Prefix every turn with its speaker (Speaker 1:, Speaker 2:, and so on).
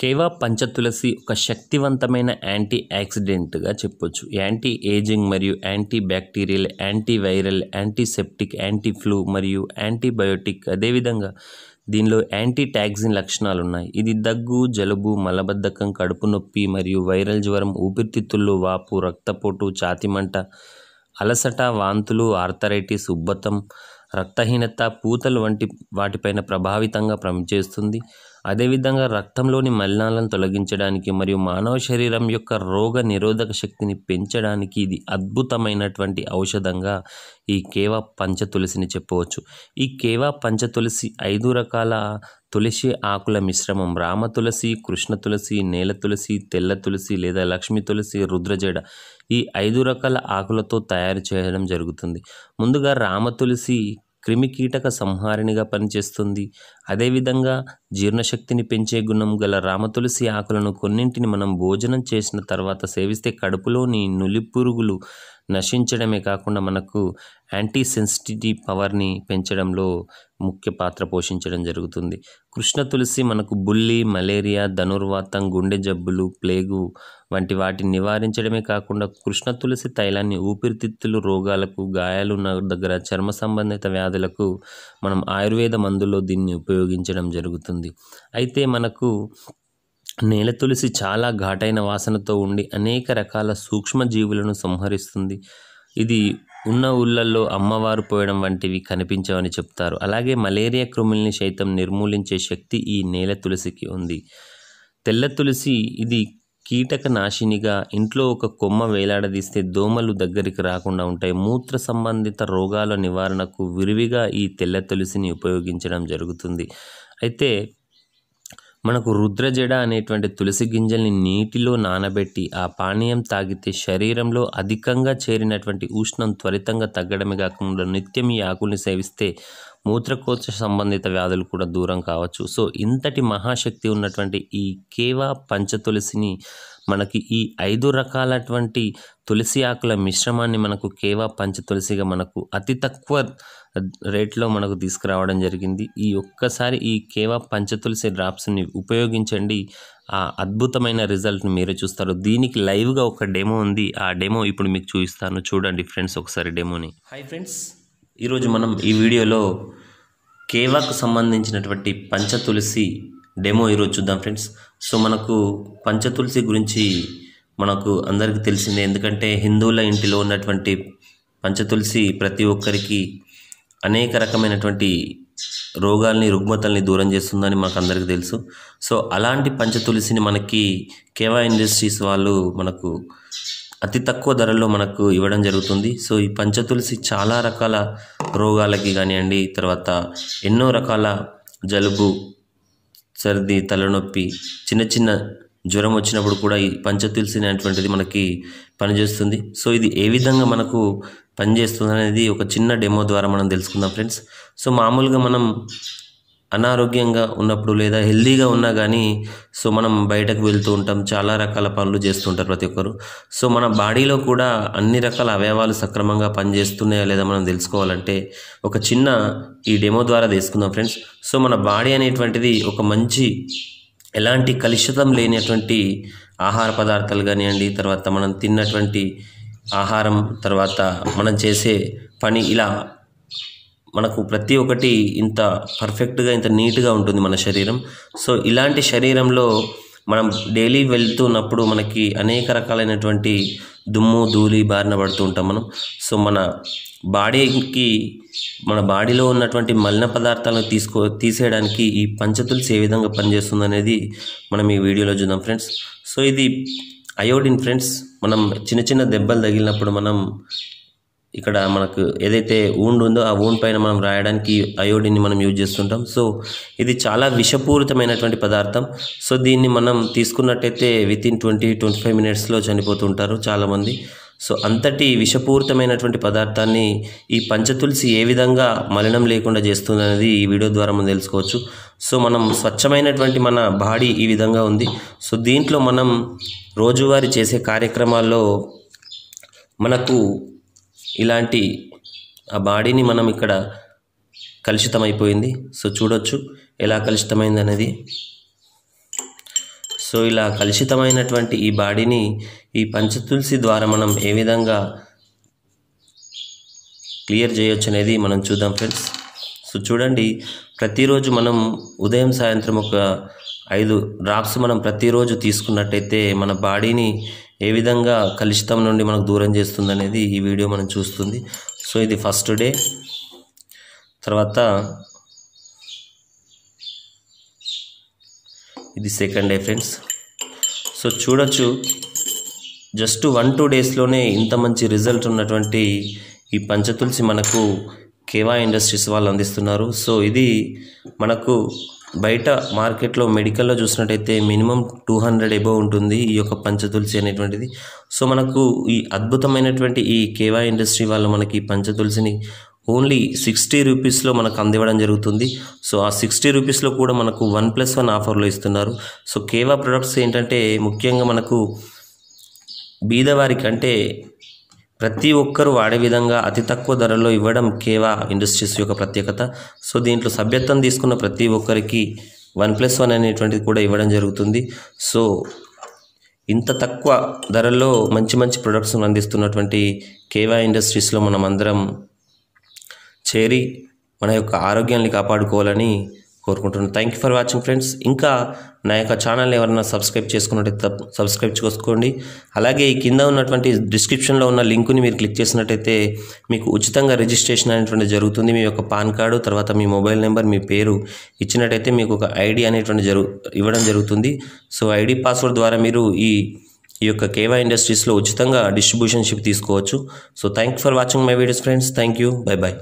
Speaker 1: కేవా పంచతులసి ఒక శక్తివంతమైన యాంటీ యాక్సిడెంట్గా చెప్పొచ్చు యాంటీ ఏజింగ్ మరియు anti bacterial anti viral antiseptic anti flu మరియు యాంటీబయోటిక్ అదేవిధంగా దీనిలో యాంటీ టాక్సిన్ లక్షణాలు ఉన్నాయి ఇది దగ్గు జలుబు మలబద్ధకం కడుపు నొప్పి మరియు వైరల్ జ్వరం ఊపిరితిత్తుల్లో వాపు రక్తపోటు ఛాతిమంట అలసట వాంతులు ఆర్థరైటిస్ ఉబ్బతం రక్తహీనత పూతలు వంటి వాటిపైన ప్రభావితంగా పనిచేస్తుంది అదేవిధంగా రక్తంలోని మలినాలను తొలగించడానికి మరియు మానవ శరీరం యొక్క రోగ నిరోధక శక్తిని పెంచడానికి ఇది అద్భుతమైనటువంటి ఔషధంగా ఈ కేవా పంచతులసిని చెప్పవచ్చు ఈ కేవా పంచతులసి ఐదు రకాల తులసి ఆకుల మిశ్రమం రామ తులసి కృష్ణ తులసి నేల తులసి తెల్ల తులసి లేదా లక్ష్మీ తులసి రుద్రజడ ఈ ఐదు రకాల ఆకులతో తయారు చేయడం జరుగుతుంది ముందుగా రామ తులసి క్రిమికీటక సంహారిణిగా పనిచేస్తుంది అదేవిధంగా జీర్ణశక్తిని పెంచే గుణం గల రామతులసి ఆకులను కొన్నింటిని మనం భోజనం చేసిన తర్వాత సేవిస్తే కడుపులోని నులిపురుగులు నశించడమే కాకుండా మనకు యాంటీ సెన్సిటివిటీ పవర్ని పెంచడంలో ముఖ్య పాత్ర పోషించడం జరుగుతుంది కృష్ణ తులసి మనకు బుల్లి మలేరియా ధనుర్వాతం గుండె జబ్బులు ప్లేగు వంటి వాటిని నివారించడమే కాకుండా కృష్ణ తులసి తైలాన్ని ఊపిరితిత్తులు రోగాలకు గాయాలు దగ్గర చర్మ సంబంధిత వ్యాధులకు మనం ఆయుర్వేద మందుల్లో దీన్ని ఉపయోగించడం జరుగుతుంది అయితే మనకు నేల తులసి చాలా ఘాటైన వాసనతో ఉండి అనేక రకాల సూక్ష్మజీవులను సంహరిస్తుంది ఇది ఉన్న ఊళ్ళల్లో అమ్మవారు పోయడం వంటివి కనిపించవని చెప్తారు అలాగే మలేరియా క్రిముల్ని సైతం నిర్మూలించే శక్తి ఈ నేల తులసికి ఉంది తెల్ల తులసి ఇది కీటక నాశినిగా ఇంట్లో ఒక కొమ్మ వేలాడదీస్తే దోమలు దగ్గరికి రాకుండా ఉంటాయి మూత్ర సంబంధిత రోగాల నివారణకు విరివిగా ఈ తెల్ల తులసిని ఉపయోగించడం జరుగుతుంది అయితే మనకు రుద్రజడ అనేటువంటి తులసి గింజల్ని నీటిలో నానబెట్టి ఆ పానీయం తాగితే శరీరంలో అధికంగా చేరినటువంటి ఉష్ణం త్వరితంగా తగ్గడమే కాకుండా నిత్యం ఈ ఆకుల్ని సేవిస్తే మూత్రకోశ సంబంధిత వ్యాధులు కూడా దూరం కావచ్చు సో ఇంతటి మహాశక్తి ఉన్నటువంటి ఈ కేవా పంచతులసిని మనకి ఈ ఐదు రకాలటువంటి తులసి ఆకుల మిశ్రమాన్ని మనకు కేవా పంచ తులసిగా మనకు అతి తక్కువ రేట్లో మనకు తీసుకురావడం జరిగింది ఈ ఒక్కసారి ఈ కేవా పంచ తులసి డ్రాప్స్ని ఉపయోగించండి ఆ అద్భుతమైన రిజల్ట్ని మీరే చూస్తారు దీనికి లైవ్గా ఒక డెమో ఉంది ఆ డెమో ఇప్పుడు మీకు చూపిస్తాను చూడండి ఫ్రెండ్స్ ఒకసారి డెమోని హాయ్ ఫ్రెండ్స్ ఈరోజు మనం ఈ వీడియోలో కేవాకు సంబంధించినటువంటి పంచ తులసి డెమో ఈరోజు చూద్దాం ఫ్రెండ్స్ సో మనకు పంచతులసి గురించి మనకు అందరికీ తెలిసిందే ఎందుకంటే హిందువుల ఇంటిలో ఉన్నటువంటి పంచతులసి ప్రతి ఒక్కరికి అనేక రకమైనటువంటి రోగాల్ని రుగ్మతల్ని దూరం చేస్తుందని మాకు అందరికీ తెలుసు సో అలాంటి పంచతులసిని మనకి కేవా ఇండస్ట్రీస్ వాళ్ళు మనకు అతి తక్కువ ధరల్లో మనకు ఇవ్వడం జరుగుతుంది సో ఈ పంచతులసి చాలా రకాల రోగాలకి కానివ్వండి తర్వాత ఎన్నో రకాల జలుబు సర్ది తలనొప్పి చిన్న చిన్న జ్వరం వచ్చినప్పుడు కూడా ఈ పంచతులసి అనేటువంటిది మనకి పనిచేస్తుంది సో ఇది ఏ విధంగా మనకు పనిచేస్తుంది అనేది ఒక చిన్న డెమో ద్వారా మనం తెలుసుకుందాం ఫ్రెండ్స్ సో మామూలుగా మనం అనారోగ్యంగా ఉన్నప్పుడు లేదా హెల్దీగా ఉన్నా కానీ సో మనం బయటకు వెళ్తూ ఉంటాం చాలా రకాల పనులు చేస్తుంటారు ప్రతి ఒక్కరు సో మన బాడీలో కూడా అన్ని రకాల అవయవాలు సక్రమంగా పనిచేస్తున్నాయా లేదా మనం తెలుసుకోవాలంటే ఒక చిన్న ఈ డెమో ద్వారా తీసుకుందాం ఫ్రెండ్స్ సో మన బాడీ అనేటువంటిది ఒక మంచి ఎలాంటి కలుషితం లేనటువంటి ఆహార పదార్థాలు కానివ్వండి తర్వాత మనం తిన్నటువంటి ఆహారం తర్వాత మనం చేసే పని ఇలా మనకు ప్రతి ఒక్కటి ఇంత పర్ఫెక్ట్గా ఇంత నీట్గా ఉంటుంది మన శరీరం సో ఇలాంటి శరీరంలో మనం డైలీ వెళ్తున్నప్పుడు మనకి అనేక రకాలైనటువంటి దుమ్ము ధూళి బారిన పడుతూ ఉంటాం మనం సో మన బాడీకి మన బాడీలో ఉన్నటువంటి మలిన పదార్థాలను తీసుకో తీసేయడానికి ఈ పంచతులసి ఏ విధంగా పనిచేస్తుంది అనేది మనం ఈ వీడియోలో చూద్దాం ఫ్రెండ్స్ సో ఇది అయోడిన్ ఫ్రెండ్స్ మనం చిన్న చిన్న దెబ్బలు తగిలినప్పుడు మనం ఇక్కడ మనకు ఏదైతే ఊండ్ ఉందో ఆ ఊండ్ పైన మనం రాయడానికి అయోడిన్ని మనం యూజ్ చేస్తుంటాం సో ఇది చాలా విషపూరితమైనటువంటి పదార్థం సో దీన్ని మనం తీసుకున్నట్టయితే within twenty twenty five మినిట్స్లో చనిపోతుంటారు చాలామంది సో అంతటి విషపూరితమైనటువంటి పదార్థాన్ని ఈ పంచతులసి ఏ విధంగా మలినం లేకుండా చేస్తుందనేది ఈ వీడియో ద్వారా మనం తెలుసుకోవచ్చు సో మనం స్వచ్ఛమైనటువంటి మన బాడీ ఈ విధంగా ఉంది సో దీంట్లో మనం రోజువారీ చేసే కార్యక్రమాల్లో మనకు ఇలాంటి ఆ బాడీని మనం ఇక్కడ కలుషితమైపోయింది సో చూడొచ్చు ఎలా కలుషితమైంది అనేది సో ఇలా కలుషితమైనటువంటి ఈ బాడీని ఈ పంచతులసి ద్వారా మనం ఏ విధంగా క్లియర్ చేయొచ్చు అనేది మనం చూద్దాం ఫ్రెండ్స్ సో చూడండి ప్రతిరోజు మనం ఉదయం సాయంత్రం ఒక ఐదు డ్రాప్స్ మనం ప్రతిరోజు తీసుకున్నట్టయితే మన బాడీని ఏ విధంగా కలుషితం నుండి మనకు దూరం చేస్తుంది అనేది ఈ వీడియో మనం చూస్తుంది సో ఇది ఫస్ట్ డే తర్వాత ఇది సెకండ్ డే ఫ్రెండ్స్ సో చూడొచ్చు జస్ట్ వన్ టూ డేస్లోనే ఇంత మంచి రిజల్ట్ ఉన్నటువంటి ఈ పంచతులసి మనకు కేవా ఇండస్ట్రీస్ వాళ్ళు అందిస్తున్నారు సో ఇది మనకు బయట మార్కెట్లో మెడికల్లో చూసినట్టయితే మినిమం టూ హండ్రెడ్ ఎబో ఉంటుంది ఈ యొక్క పంచతులసి అనేటువంటిది సో మనకు ఈ అద్భుతమైనటువంటి ఈ కేవా ఇండస్ట్రీ వాళ్ళు మనకి పంచతులసిని ఓన్లీ సిక్స్టీ రూపీస్లో మనకు అందివ్వడం జరుగుతుంది సో ఆ సిక్స్టీ రూపీస్లో కూడా మనకు వన్ ప్లస్ వన్ ఆఫర్లో ఇస్తున్నారు సో కేవా ప్రొడక్ట్స్ ఏంటంటే ముఖ్యంగా మనకు బీదవారికి అంటే ప్రతి ఒక్కరూ వాడే విధంగా అతి తక్కువ ధరలో ఇవ్వడం కేవా ఇండస్ట్రీస్ యొక్క ప్రత్యేకత సో దీంట్లో సభ్యత్వం తీసుకున్న ప్రతి ఒక్కరికి వన్ ప్లస్ వన్ అనేటువంటిది కూడా ఇవ్వడం జరుగుతుంది సో ఇంత తక్కువ ధరల్లో మంచి మంచి ప్రొడక్ట్స్ అందిస్తున్నటువంటి కేవా ఇండస్ట్రీస్లో మనం అందరం చేరి మన యొక్క ఆరోగ్యాన్ని కాపాడుకోవాలని కోరుకుంటున్నాను thank you for watching friends ఇంకా నా యొక్క ఛానల్ని ఎవరైనా సబ్స్క్రైబ్ చేసుకున్నట్టయితే సబ్స్క్రైబ్ చేసుకోండి అలాగే ఈ కింద ఉన్నటువంటి డిస్క్రిప్షన్లో ఉన్న లింకుని మీరు క్లిక్ చేసినట్టయితే మీకు ఉచితంగా రిజిస్ట్రేషన్ అనేటువంటి జరుగుతుంది మీ యొక్క పాన్ కార్డు తర్వాత మీ మొబైల్ నెంబర్ మీ పేరు ఇచ్చినట్టయితే మీకు ఒక ఐడి అనేటువంటి జరుగు ఇవ్వడం జరుగుతుంది సో ఐడి పాస్వర్డ్ ద్వారా మీరు ఈ ఈ యొక్క కేవా ఇండస్ట్రీస్లో ఉచితంగా డిస్ట్రిబ్యూషన్షిప్ తీసుకోవచ్చు so thank for watching my videos friends thank you bye bye